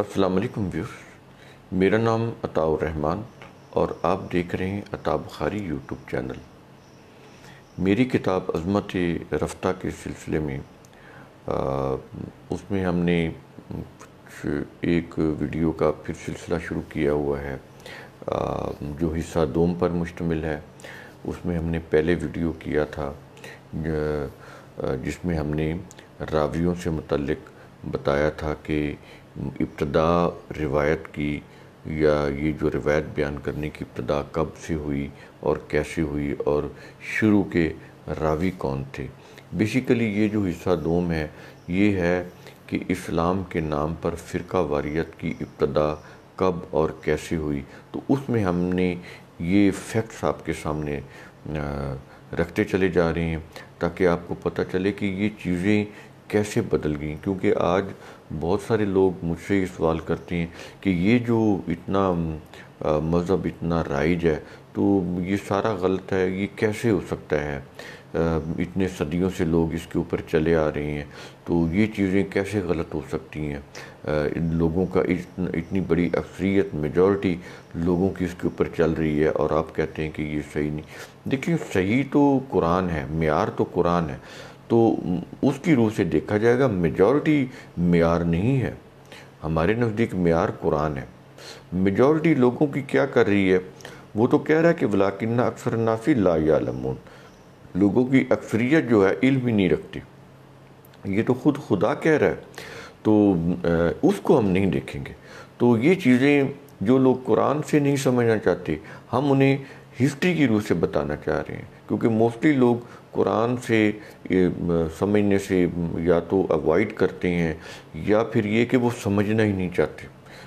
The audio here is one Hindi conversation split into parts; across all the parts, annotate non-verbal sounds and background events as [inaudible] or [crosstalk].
अस्सलाम व्यूर मेरा नाम अताउर रहमान और आप देख रहे हैं अता बुखारी यूट्यूब चैनल मेरी किताब अजमत रफ्ता के सिलसिले में आ, उसमें हमने एक वीडियो का फिर सिलसिला शुरू किया हुआ है आ, जो हिस्सा दोम पर मुश्तमिल है उसमें हमने पहले वीडियो किया था जिसमें हमने रावियों से मुतलक बताया था कि इब्तदा रिवायत की या ये जो रिवायत बयान करने की इब्तदा कब से हुई और कैसे हुई और शुरू के रावी कौन थे बेसिकली ये जो हिस्सा दोम है ये है कि इस्लाम के नाम पर फ़िरका वारियत की इब्तदा कब और कैसे हुई तो उसमें हमने ये फैक्ट्स आपके सामने रखते चले जा रहे हैं ताकि आपको पता चले कि ये चीज़ें कैसे बदल गई क्योंकि आज बहुत सारे लोग मुझसे ये सवाल करते हैं कि ये जो इतना मज़हब इतना राइज है तो ये सारा गलत है ये कैसे हो सकता है इतने सदियों से लोग इसके ऊपर चले आ रहे हैं तो ये चीज़ें कैसे गलत हो सकती हैं इन लोगों का इतनी बड़ी अक्सरियत मेजॉरिटी लोगों की इसके ऊपर चल रही है और आप कहते हैं कि ये सही नहीं देखिए सही तो कुरान है मैार तो कुरान है तो उसकी रूह से देखा जाएगा मेजॉरिटी मैार नहीं है हमारे नज़दीक मैार कुरान है मेजॉरिटी लोगों की क्या कर रही है वो तो कह रहा है कि वलाकिन्ना अक्सर नाफी ला यालमून लोगों की अक्सरियत जो है इल्म ही नहीं रखती ये तो खुद खुदा कह रहा है तो उसको हम नहीं देखेंगे तो ये चीज़ें जो लोग कुरान से नहीं समझना चाहते हम उन्हें हिस्ट्री की रूह से बताना चाह रहे हैं क्योंकि मोस्टली लोग कुरान से ये समझने से या तो अवॉइड करते हैं या फिर ये कि वो समझना ही नहीं चाहते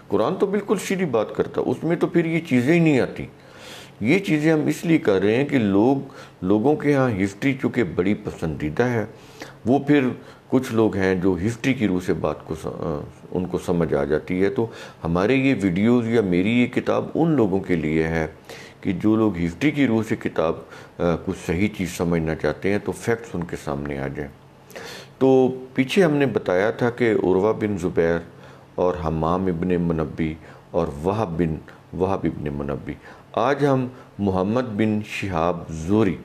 कुरान तो बिल्कुल सीधी बात करता उसमें तो फिर ये चीज़ें ही नहीं आती ये चीज़ें हम इसलिए कर रहे हैं कि लोग लोगों के यहाँ हिस्ट्री चूँकि बड़ी पसंदीदा है वो फिर कुछ लोग हैं जो हिस्ट्री की रूह से बात को उनको समझ आ जाती है तो हमारे ये वीडियोज़ या मेरी ये किताब उन लोगों के लिए है कि जो लोग हिस्ट्री की रूह से किताब को सही चीज़ समझना चाहते हैं तो फैक्ट्स उनके सामने आ जाए तो पीछे हमने बताया था कि उर्वा बिन ज़ुबैर और हमाम इबन मनबी और वह बिन वहाब इबन मनबी आज हम मोहम्मद बिन शहाब जोरी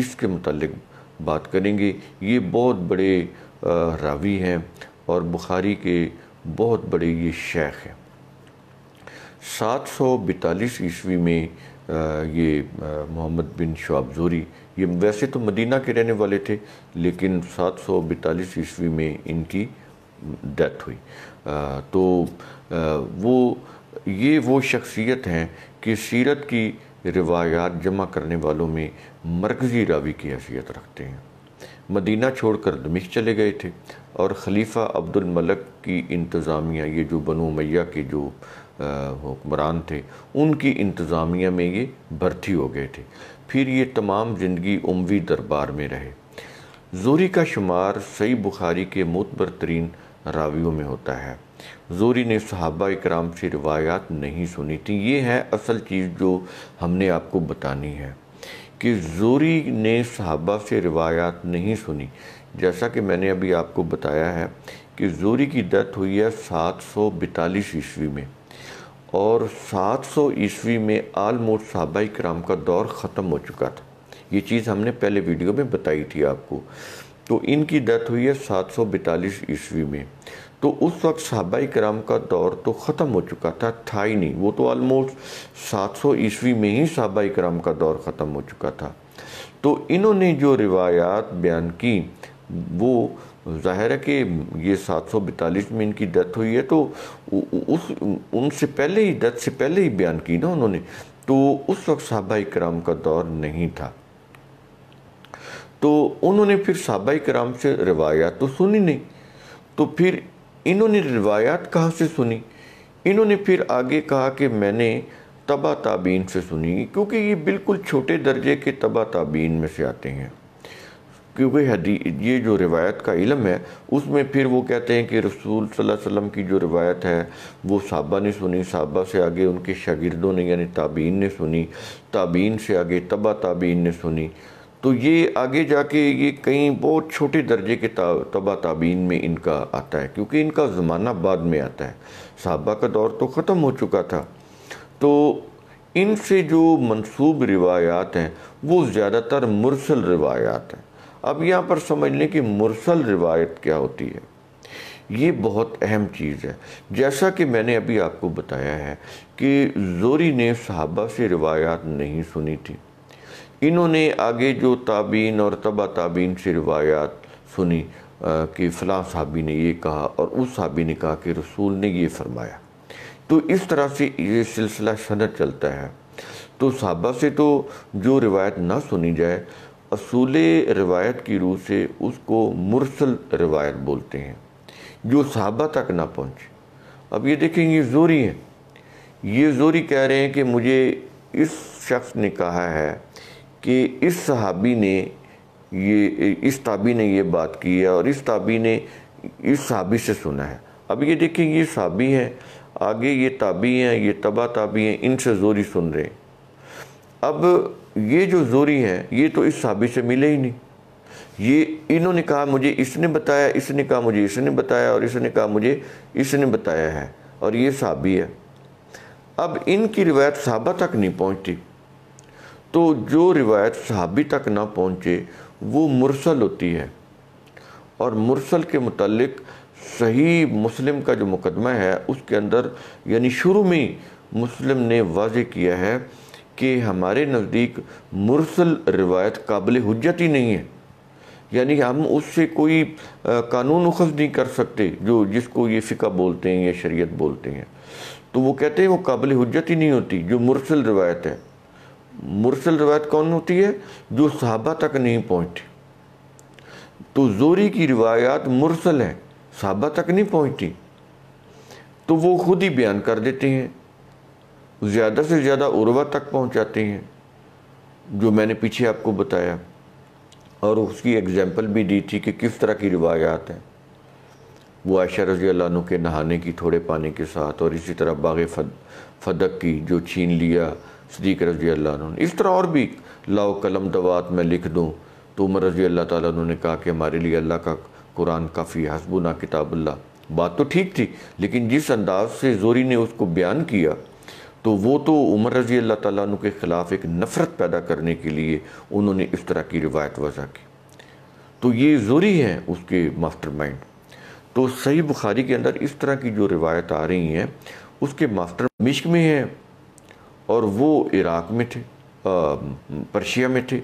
इसके मतलब बात करेंगे ये बहुत बड़े रावी हैं और बुखारी के बहुत बड़े ये शेख हैं सात सौ बतालीस ईस्वी में ये मोहम्मद बिन जोरी ये वैसे तो मदीना के रहने वाले थे लेकिन सात सौ बैतालीस ईस्वी में इनकी डेथ हुई आ, तो आ, वो ये वो शख्सियत हैं कि सीरत की रिवायात जमा करने वालों में मरकज़ी रावी की हैसियत रखते हैं मदीना छोड़कर दमिश चले गए थे और खलीफा अब्दुल मलक की इंतज़ामिया ये जो बनो मैया के जो हुक्मरान थे उनकी इंतज़ामिया में ये भर्ती हो गए थे फिर ये तमाम ज़िंदगी उमवी दरबार में रहे जोरी का शुमार सही बुखारी के मुतबर तरीन रावियों में होता है जोरी ने सहाबा इक्राम से रिवायात नहीं सुनी थी ये है असल चीज़ जो हमने आपको बतानी है कि जोरी ने सहाबा से रिवायात नहीं सुनी जैसा कि मैंने अभी आपको बताया है कि जोरी की डेथ हुई है सात सौ ईस्वी में और 700 ईस्वी में आलमोस्ट साहबा कराम का दौर ख़त्म हो चुका था ये चीज़ हमने पहले वीडियो में बताई थी आपको तो इनकी डेथ हुई है सात सौ बैतालीस ईस्वी में तो उस वक्त साहबा कराम का दौर तो ख़त्म हो चुका था था ही नहीं वो तो आलमोस्ट सात सौ ईस्वी में ही साहबा कराम का दौर ख़त्म हो चुका था तो इन्होंने जो रिवायात बयान की वो जाहिर है कि ये सात सौ बतालीस में इनकी डेथ हुई है तो उस उनसे पहले ही डेथ से पहले ही बयान की ना उन्होंने तो उस वक्त सहाबा कराम का दौर नहीं था तो उन्होंने फिर सहाबा कराम से रवायात तो सुनी नहीं तो फिर इन्होंने रिवायात कहाँ से सुनी इन्होंने फिर आगे कहा कि मैंने तबा ताबीन से सुनी क्योंकि ये बिल्कुल छोटे दर्जे के तबा ताबीन में से आते हैं क्योंकि हदी ये जो रिवायत का इलम है उसमें फिर वो कहते हैं कि रसूल सल्लल्लाहु अलैहि वसल्लम की जो रिवायत है वो साहबा ने सुनी साहबा से आगे उनके शागिर्दों ने यानी ताबीन ने सुनी ताबीन से आगे तबा ताबीन ने सुनी तो ये आगे जाके ये कई बहुत छोटे दर्जे के तबा ताबीन में इनका आता है क्योंकि इनका ज़माना बाद में आता है साहबा का दौर तो ख़त्म हो चुका था तो इनसे जो मनसूब रिवायात हैं वो ज़्यादातर मुरसल रिवायात हैं अब यहाँ पर समझ लें कि मुरसल रिवायत क्या होती है ये बहुत अहम चीज़ है जैसा कि मैंने अभी आपको बताया है कि जोरी ने सहाबा से रिवायात नहीं सुनी थी इन्होंने आगे जो ताबीन और तबा ताबीन से रिवायात सुनी कि फ़लाँ साहबी ने ये कहा और उस साहबी ने कहा कि रसूल ने ये फरमाया तो इस तरह से ये सिलसिला सनत चलता है तो साहबा से तो जो रिवायत ना सुनी जाए असूल रिवायत की रूह से उसको मुरसल रिवायत बोलते हैं जो सहाबा तक ना पहुँचे अब ये देखें ये जोरी है ये जोरी कह रहे हैं कि मुझे इस शख्स ने कहा है कि इस सहाबी ने ये इस ताबी ने ये बात की है और इस ताबी ने इस सहाबी से सुना है अब ये देखें ये सहाबी हैं आगे ये ताबी हैं ये तबा ताबी हैं इनसे जोरी सुन रहे हैं अब ये जो जोरी है ये तो इस साहबी से मिले ही नहीं ये इन्होंने कहा मुझे इसने बताया इसने कहा मुझे इसने बताया और इसने कहा मुझे इसने बताया है और ये साहबी है अब इनकी रिवायत साहबा तक नहीं पहुंचती तो जो रिवायत साहबी तक ना पहुंचे वो मुरसल होती है और मुरसल के मतलब सही मुस्लिम का जो मुकदमा है उसके अंदर यानी शुरू में मुस्लिम ने वाजे किया है कि हमारे नज़दीक मुरसल रिवायत काबिल हजत ही नहीं है यानी हम उससे कोई कानून उखज नहीं कर सकते जो जिसको ये फ़िका बोलते हैं या शरीयत बोलते हैं तो वो कहते हैं वो काबिल हजत ही नहीं होती जो मुरसल रिवायत है मुरसल रिवायत कौन होती है जो सहाबा तक नहीं पहुँचती तो जोरी की रिवायात मुरसल है सहाबा तक नहीं पहुँचती तो वो खुद ही बयान कर देते हैं ज़्यादा से ज़्यादा उर्वा तक पहुँचाती हैं जो मैंने पीछे आपको बताया और उसकी एग्ज़ाम्पल भी दी थी कि किस तरह की रिवायात हैं वो आयशा रजी अल्लाह के नहाने की थोड़े पानी के साथ और इसी तरह बाग फद फदक की जो छीन लिया सदीक रजी अल्लाह ने इस तरह और भी लाओ कलम दवात मैं लिख दूँ तो उमर रजी अल्लाह ताला ने कहा कि हमारे लिए अल्लाह का कुरान काफ़ी हसबुना किताबुल्ला बात तो ठीक थी लेकिन जिस अंदाज से जोरी ने उसको बयान किया तो वो तो उमर रजी अल्लाह तु के ख़िलाफ़ एक नफ़रत पैदा करने के लिए उन्होंने इस तरह की रिवायत वज़ा की तो ये जोरी है उसके मास्टर माइंड तो सही बुखारी के अंदर इस तरह की जो रिवायत आ रही हैं उसके मास्टर मिश्क में हैं और वो इराक़ में थे पर्शिया में थे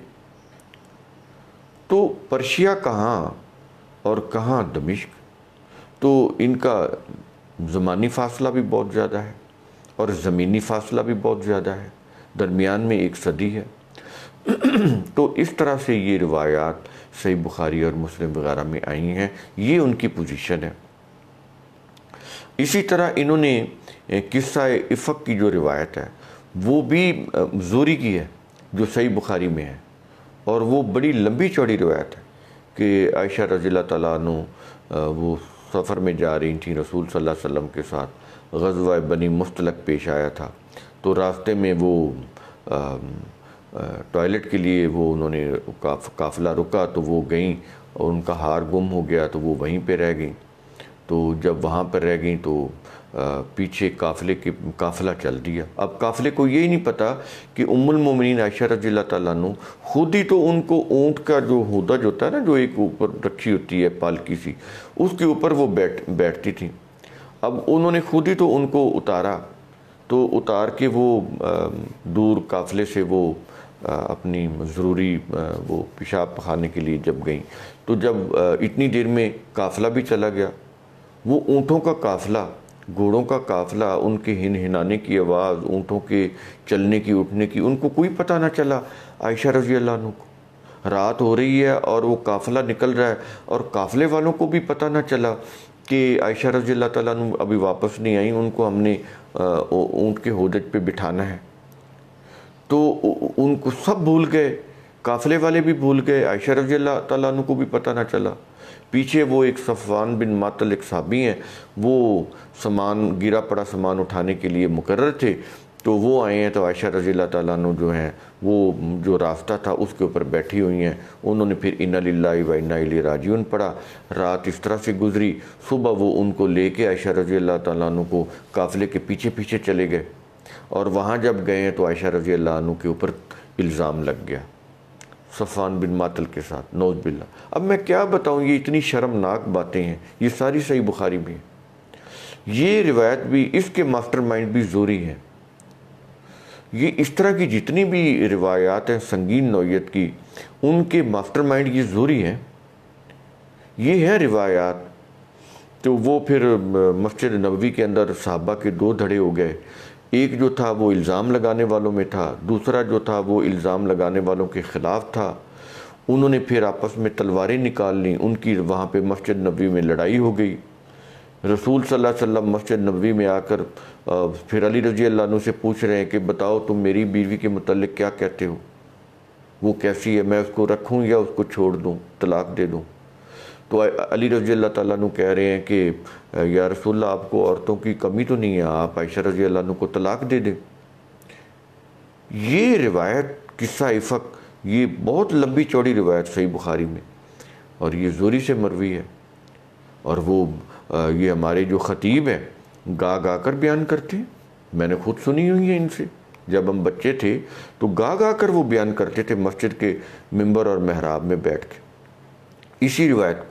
तो पर्शिया कहाँ और कहाँ दमिश्क तो इनका ज़मानी फासला भी बहुत ज़्यादा है और ज़मीनी फासला भी बहुत ज़्यादा है दरमियान में एक सदी है [clears throat] तो इस तरह से ये रिवायात सही बुखारी और मुस्लिम वगैरह में आई हैं ये उनकी पोजीशन है इसी तरह इन्होंने किस्सा इफ़क की जो रिवायत है वो भी जोरी की है जो सही बुखारी में है और वो बड़ी लंबी चौड़ी रिवायत है कि आयशा रजील तु वो सफ़र में जा रही थीं रसूल सल्लल्लाहु अलैहि वसल्लम के साथ गजवा बनी मुस्तलक पेश आया था तो रास्ते में वो टॉयलेट के लिए वो उन्होंने काफ, काफिला रुका तो वो गईं और उनका हार गुम हो गया तो वो वहीं पे रह गई तो जब वहाँ पर रह गई तो पीछे काफिले के काफिला चल दिया अब काफिले को ये ही नहीं पता कि उम्मोमिन आयशा रजील्ला तु खुद ही तो उनको ऊँट का जो हुदा जो होता है ना जो एक ऊपर रखी होती है पालकी सी उसके ऊपर वो बैठ बैठती थी अब उन्होंने खुद ही तो उनको उतारा तो उतार के वो दूर काफिले से वो अपनी ज़रूरी वो पेशाब पखाने के लिए जब गई तो जब इतनी देर में काफिला भी चला गया वो ऊँटों का काफिला घोड़ों का काफिला उनके हिन हिनाने की आवाज़ ऊँटों के चलने की उठने की उनको कोई पता ना चला आयशा रजी अल्लाह को रात हो रही है और वो काफिला निकल रहा है और काफिले वालों को भी पता ना चला कि आयशा रजी अल्लाह तु अभी वापस नहीं आई उनको हमने ऊँट के होदज पे बिठाना है तो उनको सब भूल गए काफिले वाले भी भूल गए आयशा रजी अल्लाह तु को भी पता ना चला पीछे वो एक सफ़ान बिन मातल एक साहबी हैं वो सामान गिरा पड़ा सामान उठाने के लिए मुकर थे तो वो आए हैं तो आयशा रज़ी तु जो हैं वो जो रास्ता था उसके ऊपर बैठी हुई हैं उन्होंने फिर इन्ना ला व इन्ना राजीवन पढ़ा रात इस तरह से गुजरी सुबह वो उनको ले कर आयशा रज़ी तु को काफ़िले के पीछे पीछे चले गए और वहाँ जब गए तो आयशा रज़ी के ऊपर इल्ज़ाम लग गया सफ़ान बिन मातल के साथ नौज बिल्ला अब मैं क्या बताऊँ ये इतनी शर्मनाक बातें हैं ये सारी सही बुखारी भी हैं ये रिवायत भी इसके मास्टर माइंड भी जोरी है ये इस तरह की जितनी भी रिवायात हैं संगीन नौीयत की उनके मास्टर माइंड ये जोरी हैं ये है रिवायात तो वो फिर मस्जिद नबी के अंदर साहबा के दो धड़े हो गए एक जो था वो इल्ज़ाम लगाने वालों में था दूसरा जो था वो इल्ज़ाम लगाने वालों के ख़िलाफ़ था उन्होंने फिर आपस में तलवारें निकाल लीं उनकी वहाँ पे मस्जिद नबी में लड़ाई हो गई रसूल सल्लल्लाहु अलैहि वसल्लम मस्जिद नबी में आकर फिर अली रजी अल्लाह से पूछ रहे हैं कि बताओ तुम मेरी बीवी के मतलब क्या कहते हो वो कैसी है मैं उसको रखूँ या उसको छोड़ दूँ तलाक दे दूँ तो अली रजी अल्लाह तु कह रहे हैं कि या रसुल्ला आपको औरतों की कमी तो नहीं है आप आयशा रजी अल्लाह को तलाक दे दें ये रिवायत किस्सा इफ़क ये बहुत लंबी चौड़ी रिवायत सही बुखारी में और ये जोरी से मरवी है और वो ये हमारे जो ख़तीब हैं गा गा कर बयान करते हैं मैंने खुद सुनी हुई है इनसे जब हम बच्चे थे तो गा गा कर वो बयान करते थे मस्जिद के मंबर और महराब में बैठ के इसी रिवायत को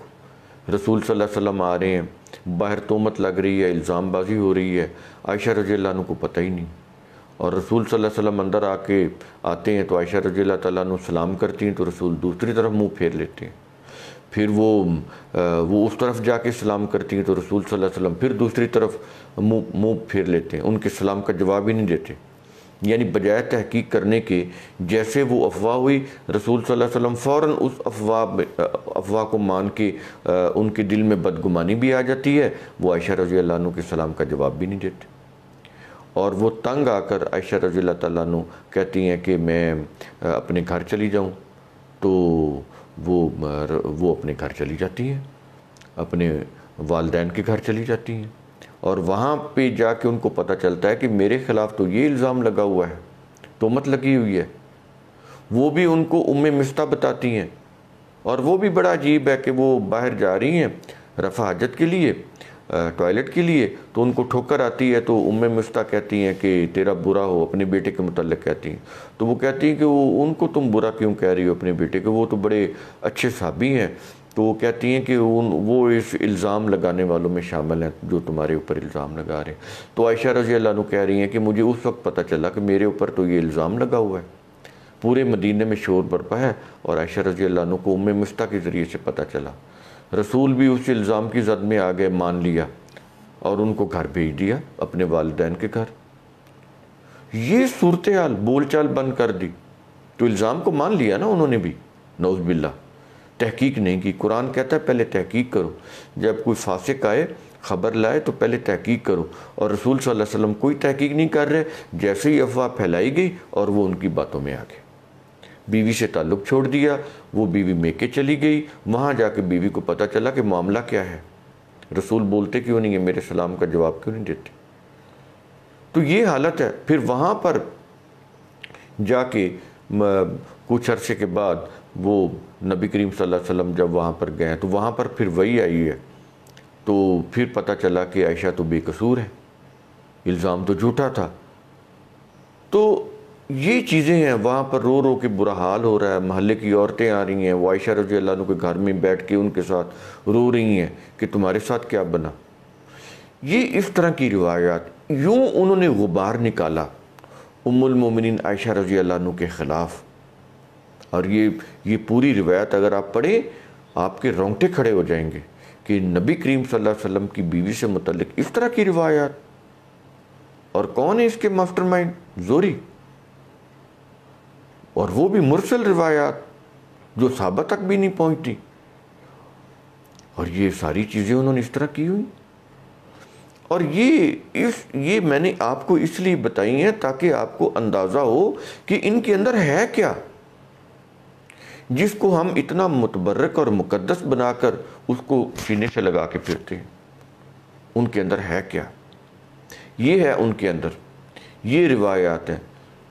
रसूल सल्लम आ रहे हैं बाहर तोमत लग रही है इल्ज़ामबाजी हो रही है आयशा रजील्ला को पता ही नहीं और रसूल सल्लल्लाहु अंदर आके आते हैं तो आयशा रजील्ला तु सलाम करती हैं तो रसूल दूसरी तरफ मुँह फेर लेते हैं फिर वो वो उस तरफ जाके सलाम करती हैं तो रसूल सल्लम फिर दूसरी तरफ मुँह मुँह फेर लेते हैं उनके सलाम का जवाब ही नहीं देते यानी बजाय तहकीक करने के जैसे वो अफवाह हुई रसूल सल्लल्लाहु अलैहि वसल्लम फ़ौरन उस अफवाह अफवाह को मान के उनके दिल में बदगुमानी भी आ जाती है वो आयशा रजी अल्लाह के सलाम का जवाब भी नहीं देते और वो तंग आकर आयशा रजी तु कहती हैं कि मैं अपने घर चली जाऊँ तो वो वो अपने घर चली जाती हैं अपने वालदेन के घर चली जाती हैं और वहाँ पे जाके उनको पता चलता है कि मेरे ख़िलाफ़ तो ये इल्ज़ाम लगा हुआ है तोमत लगी हुई है वो भी उनको उम मिफ्ता बताती हैं और वो भी बड़ा अजीब है कि वो बाहर जा रही हैं रफा हाजत के लिए टॉयलेट के लिए तो उनको ठोकर आती है तो उम मिफ्ता कहती हैं कि तेरा बुरा हो अपने बेटे के मुतल कहती हैं तो वो कहती हैं कि वो उनको तुम बुरा क्यों कह रही हो अपने बेटे के वो तो बड़े अच्छे साबी हैं तो वो कहती हैं कि उन वो इस इल्ज़ाम लगाने वालों में शामिल हैं जो तुम्हारे ऊपर इल्ज़ाम लगा रहे हैं तो आयशा रजी अल्लाह कह रही हैं कि मुझे उस वक्त पता चला कि मेरे ऊपर तो ये इल्ज़ाम लगा हुआ है पूरे मदीने में शोर बरपा है और आयशा रजी अल्लाह को उम मुश्ता के ज़रिए से पता चला रसूल भी उस इल्ज़ाम की जद में आ गए मान लिया और उनको घर भेज दिया अपने वालदेन के घर ये सूरत हाल बोल चाल बंद कर दी तो इल्ज़ाम को मान लिया ना उन्होंने भी नौजबिल्ला तहकीक नहीं की कुरान कहता है पहले तहकीक करो जब कोई फासिक आए खबर लाए तो पहले तहकीक करो और रसूल सल्लल्लाहु अलैहि वसल्लम कोई तहकीक नहीं कर रहे जैसे ही अफवाह फैलाई गई और वो उनकी बातों में आ गए बीवी से ताल्लुक़ छोड़ दिया वो बीवी मेके चली गई वहाँ जाके बीवी को पता चला कि मामला क्या है रसूल बोलते क्यों नहीं है मेरे सलाम का जवाब क्यों नहीं देते तो ये हालत है फिर वहाँ पर जाके कुछ अरसे के बाद वो नबी करीम सल्लल्लाहु वसल्लम जब वहाँ पर गए तो वहाँ पर फिर वही आई है तो फिर पता चला कि आयशा तो बेकसूर है इल्ज़ाम तो झूठा था तो ये चीज़ें हैं वहाँ पर रो रो के बुरा हाल हो रहा है महल्ले की औरतें आ रही हैं वो आयशा रजी अल्लाह के घर में बैठ के उनके साथ रो रही हैं कि तुम्हारे साथ क्या बना ये इस तरह की रिवायात यूँ उन्होंने गुबार निकाला उमुलमिन आयशा रजी अल्लाह के ख़िलाफ़ और ये ये पूरी रिवायत अगर आप पढ़ें आपके रोंगटे खड़े हो जाएंगे कि नबी करीम सल्लल्लाहु अलैहि वसल्लम की बीवी से मुतलक इस तरह की रिवायात और कौन है इसके माइंड जोरी और वो भी मुरसल रिवायात जो साबा तक भी नहीं पहुंचती और ये सारी चीज़ें उन्होंने इस तरह की हुई और ये इस ये मैंने आपको इसलिए बताई हैं ताकि आपको अंदाज़ा हो कि इनके अंदर है क्या जिसको हम इतना मुतबरक और मुकदस बनाकर उसको सीने से लगा के फिरते हैं उनके अंदर है क्या ये है उनके अंदर ये रिवायात है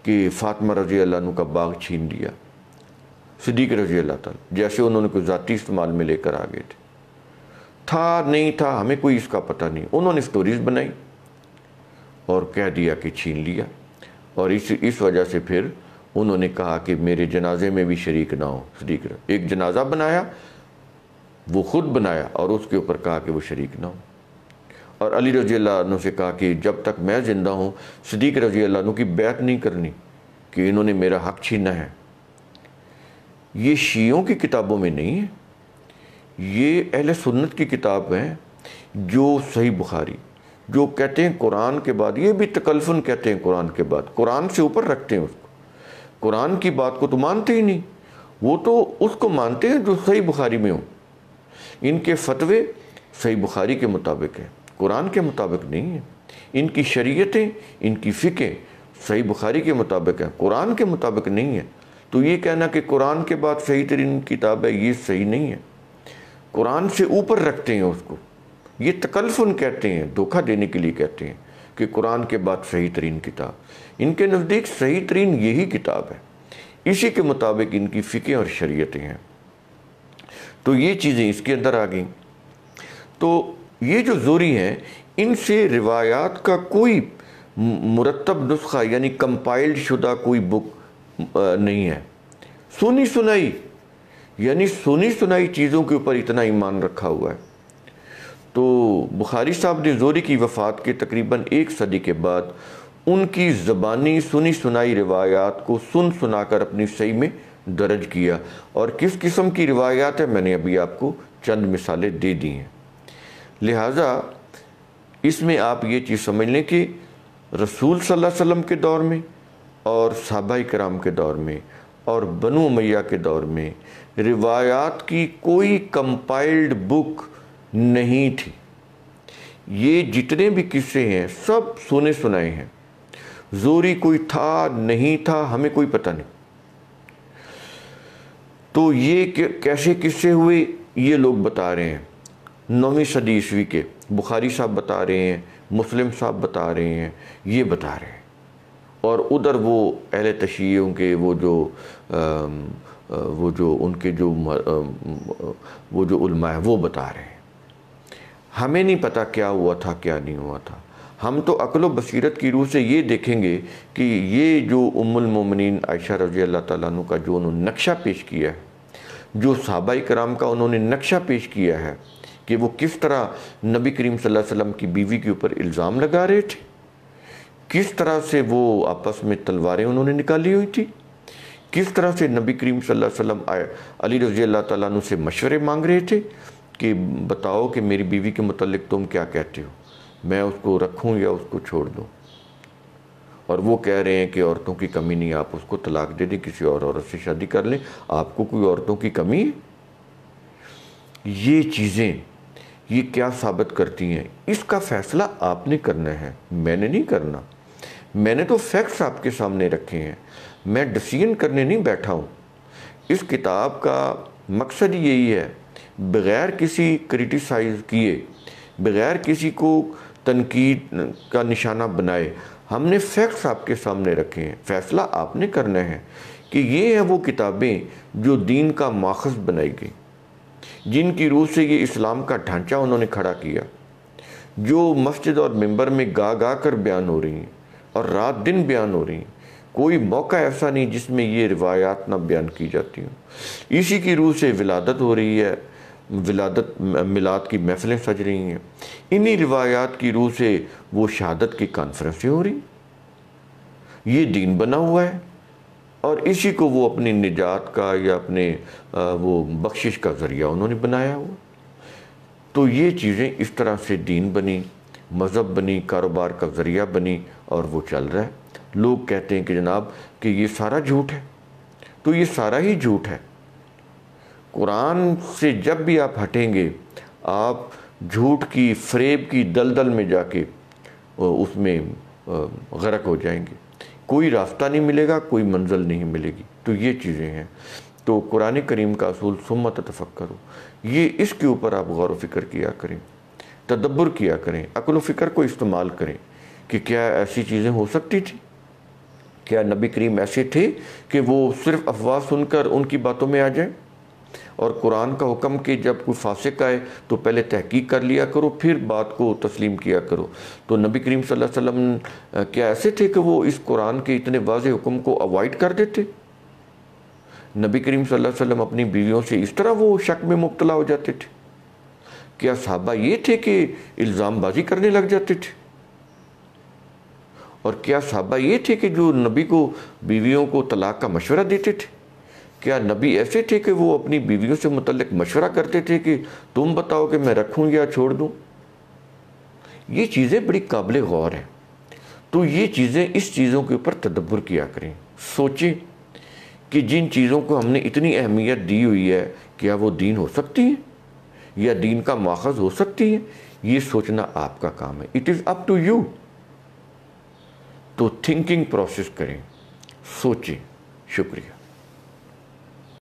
कि फ़ातिमा रजी अल्लाह का बाग छीन लिया सदीक रजी अल्लाह तला जैसे उन्होंने कोई ज़ाती इस्तेमाल में लेकर आ गए थे था नहीं था हमें कोई इसका पता नहीं उन्होंने स्टोरीज बनाई और कह दिया कि छीन लिया और इस इस वजह से फिर उन्होंने कहा कि मेरे जनाजे में भी शरीक ना हो शरीक ना एक जनाजा बनाया वो ख़ुद बनाया और उसके ऊपर कहा कि वो शरीक ना हो और अली रजी अल्लाह से कहा कि जब तक मैं ज़िंदा हूँ सदीक रजी अल्लाह की बैत नहीं करनी कि इन्होंने मेरा हक छीना है ये शीयों की किताबों में नहीं है ये अहल सुन्नत की किताब है जो सही बुखारी जो कहते हैं कुरान के बाद ये भी तकलफन कहते हैं कुरान के बाद कुरान से ऊपर रखते हैं उसको कुरान की बात को तो मानते ही नहीं वो तो उसको मानते हैं जो सही बुखारी में हो इनके फतवे सही बुखारी के मुताबिक है कुरान के मुताबिक नहीं है इनकी शरीयतें इनकी फ़िकें सही बुखारी के मुताबिक है कुरान के मुताबिक नहीं है तो ये कहना कि कुरान के बाद सही तरीन किताब है ये सही नहीं है कुरान से ऊपर रखते हैं उसको ये उन कहते हैं धोखा देने के लिए कहते हैं कि कुरान के बाद सही तरीन किताब इनके नज़दीक सही तरीन यही किताब है इसी के मुताबिक इनकी फ़िकें और शरीयतें हैं तो ये चीज़ें इसके अंदर आ गई तो ये जो जोरी हैं इनसे रिवायात का कोई मुरतब नुस्खा यानी कंपाइल्ड शुदा कोई बुक नहीं है सुनी सुनाई यानी सुनी सुनाई चीज़ों के ऊपर इतना ईमान रखा हुआ है तो बुखारी साहब ने जोरी की वफ़ात के तकरीबन एक सदी के बाद उनकी ज़बानी सुनी सुनाई रिवायात को सुन सुना कर अपनी सही में दर्ज किया और किस किस्म की रिवायात है मैंने अभी आपको चंद मिसालें दे दी हैं लिहाजा इसमें आप ये चीज़ समझ लें कि रसूल सल्लल्लाहु अलैहि वसल्लम के दौर में और साहबा कराम के दौर में और बनु मैया के दौर में रिवायात की कोई कंपाइल्ड बुक नहीं थी ये जितने भी किस्से हैं सब सुने सुनाए हैं जोरी कोई था नहीं था हमें कोई पता नहीं तो ये कैसे किससे हुए ये लोग बता रहे हैं नौवीं सदी ईस्वी के बुखारी साहब बता रहे हैं मुस्लिम साहब बता रहे हैं ये बता रहे हैं और उधर वो अहल तशियों के वो जो आ, वो जो उनके जो वो जो उल्मा है वो बता रहे हैं हमें नहीं पता क्या हुआ था क्या नहीं हुआ था हम तो अकल बसीरत की रूह से ये देखेंगे कि ये जो उमुलमिन आयशा रजी अल्लाह तु का जो उन्होंने नक्शा पेश किया है जो सबाई कराम का उन्होंने नक्शा पेश किया है कि वो किस तरह नबी करीम वसल्लम की बीवी के ऊपर इल्ज़ाम लगा रहे थे किस तरह से वो आपस में तलवारें उन्होंने निकाली हुई थी किस तरह से नबी करीम वसल्लम अली रजी अल्लाह तुम से मशवरे मांग रहे थे कि बताओ कि मेरी बीवी के मतलब तुम क्या कहते हो मैं उसको रखूं या उसको छोड़ दूं और वो कह रहे हैं कि औरतों की कमी नहीं आप उसको तलाक दे दें किसी और औरत से शादी कर लें आपको कोई औरतों की कमी है ये चीज़ें ये क्या साबित करती हैं इसका फ़ैसला आपने करना है मैंने नहीं करना मैंने तो फैक्ट्स आपके सामने रखे हैं मैं डिसीजन करने नहीं बैठा हूँ इस किताब का मकसद यही है बग़ैर किसी क्रिटिसाइज किए बग़ैर किसी को तनकीद का निशाना बनाए हमने फैक्ट्स आपके सामने रखे हैं फैसला आपने करना है कि ये है वो किताबें जो दीन का माखज बनाई गई जिनकी रूह से ये इस्लाम का ढांचा उन्होंने खड़ा किया जो मस्जिद और मंबर में गा गा कर बयान हो रही हैं और रात दिन बयान हो रही हैं कोई मौका ऐसा नहीं जिसमें ये रिवायात ना बयान की जाती हूँ इसी की रूह से विलादत हो रही है विलादत मिलाद की महफिलें सज रही हैं इन्हीं रिवायात की रूह से वो शहादत की कॉन्फ्रेंसें हो रही ये दीन बना हुआ है और इसी को वो अपनी निजात का या अपने वो बख्शिश का ज़रिया उन्होंने बनाया हुआ तो ये चीज़ें इस तरह से दीन बनी मज़हब बनी कारोबार का ज़रिया बनी और वो चल रहा है लोग कहते हैं कि जनाब कि ये सारा झूठ है तो ये सारा ही झूठ है कुरान से जब भी आप हटेंगे आप झूठ की फ्रेब की दलदल में जाके उसमें गरक हो जाएंगे कोई रास्ता नहीं मिलेगा कोई मंजिल नहीं मिलेगी तो ये चीज़ें हैं तो कुरान करीम का असूल सुमत करो ये इसके ऊपर आप गौर फिक्र किया करें तदब्बर किया करें अकल फ़िक्र को इस्तेमाल करें कि क्या ऐसी चीज़ें हो सकती थी क्या नबी करीम ऐसे थे कि वो सिर्फ अफवाह सुनकर उनकी बातों में आ जाएं और कुरान का हुक्म कि जब कोई फासिक आए तो पहले तहकीक कर लिया करो फिर बात को तस्लीम किया करो तो नबी करीम सल्लल्लाहु अलैहि वसल्लम क्या ऐसे थे कि वो इस कुरान के इतने वाज हुक्म को अवॉइड कर देते नबी करीम सल्लल्लाहु अलैहि वसल्लम अपनी बीवियों से इस तरह वो शक में मुबतला हो जाते थे क्या साहबा ये थे कि इल्ज़ामबाजी करने लग जाते थे और क्या साहबा ये थे कि जो नबी को बीवियों को तलाक का मशवरा देते थे क्या नबी ऐसे थे कि वो अपनी बीवियों से मतलब मशवरा करते थे कि तुम बताओ कि मैं रखूं या छोड़ दूं ये चीज़ें बड़ी काबिल गौर हैं तो ये चीज़ें इस चीज़ों के ऊपर तदब्बर किया करें सोचें कि जिन चीज़ों को हमने इतनी अहमियत दी हुई है क्या वो दीन हो सकती है या दीन का माखज हो सकती है ये सोचना आपका काम है it is up to you तो थिंकिंग प्रोसेस करें सोचें शुक्रिया